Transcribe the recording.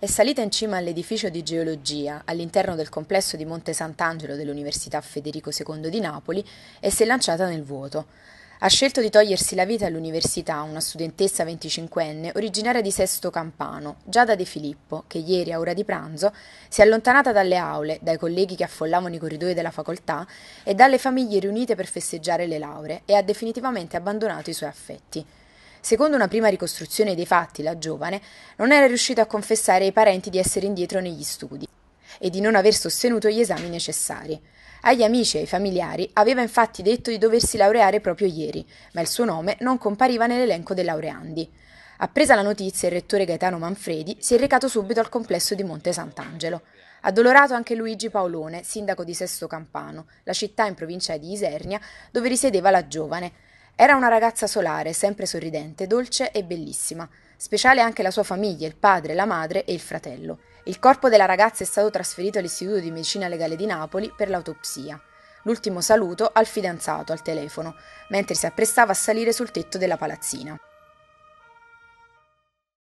è salita in cima all'edificio di geologia all'interno del complesso di Monte Sant'Angelo dell'Università Federico II di Napoli e si è lanciata nel vuoto. Ha scelto di togliersi la vita all'università una studentessa 25enne originaria di Sesto Campano, Giada De Filippo, che ieri a ora di pranzo si è allontanata dalle aule, dai colleghi che affollavano i corridoi della facoltà e dalle famiglie riunite per festeggiare le lauree e ha definitivamente abbandonato i suoi affetti. Secondo una prima ricostruzione dei fatti, la giovane non era riuscita a confessare ai parenti di essere indietro negli studi e di non aver sostenuto gli esami necessari. Agli amici e ai familiari aveva infatti detto di doversi laureare proprio ieri, ma il suo nome non compariva nell'elenco dei laureandi. Appresa la notizia, il rettore Gaetano Manfredi si è recato subito al complesso di Monte Sant'Angelo. Addolorato anche Luigi Paolone, sindaco di Sesto Campano, la città in provincia di Isernia, dove risiedeva la giovane. Era una ragazza solare, sempre sorridente, dolce e bellissima. Speciale anche la sua famiglia, il padre, la madre e il fratello. Il corpo della ragazza è stato trasferito all'Istituto di Medicina Legale di Napoli per l'autopsia. L'ultimo saluto al fidanzato al telefono, mentre si apprestava a salire sul tetto della palazzina.